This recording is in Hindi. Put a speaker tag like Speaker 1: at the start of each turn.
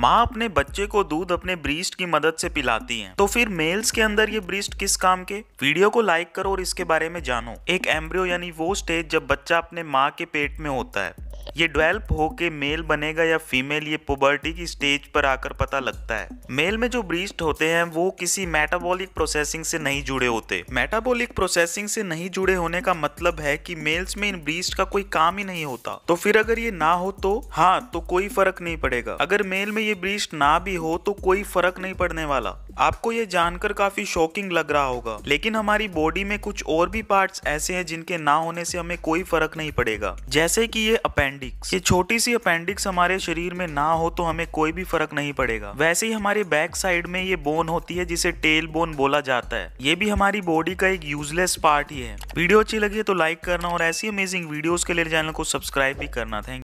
Speaker 1: माँ अपने बच्चे को दूध अपने ब्रीस्ट की मदद से पिलाती हैं तो फिर मेल्स के अंदर ये ब्रीस्ट किस काम के वीडियो को लाइक करो और इसके बारे में जानो एक एम्ब्रियो यानी वो स्टेज जब बच्चा अपने माँ के पेट में होता है ये डेवेल्प होके मेल बनेगा या फीमेल ये पुबर्टी की स्टेज पर आकर पता लगता है मेल में जो ब्रीस्ट होते हैं वो किसी मेटाबॉलिक प्रोसेसिंग से नहीं जुड़े होते मेटाबॉलिक प्रोसेसिंग से नहीं जुड़े होने का मतलब है कि मेल्स में इन ब्रीस्ट का कोई काम ही नहीं होता तो फिर अगर ये ना हो तो हाँ तो कोई फर्क नहीं पड़ेगा अगर मेल में ये ब्रीस्ट ना भी हो तो कोई फर्क नहीं पड़ने वाला आपको ये जानकर काफी शॉकिंग लग रहा होगा लेकिन हमारी बॉडी में कुछ और भी पार्ट्स ऐसे हैं जिनके ना होने से हमें कोई फर्क नहीं पड़ेगा जैसे कि ये अपेंडिक्स ये छोटी सी अपेंडिक्स हमारे शरीर में ना हो तो हमें कोई भी फर्क नहीं पड़ेगा वैसे ही हमारे बैक साइड में ये बोन होती है जिसे टेल बोन बोला जाता है ये भी हमारी बॉडी का एक यूजलेस पार्ट ही है वीडियो अच्छी लगी तो लाइक करना और ऐसी अमेजिंग वीडियो के लिए चैनल को सब्सक्राइब भी करना थैंक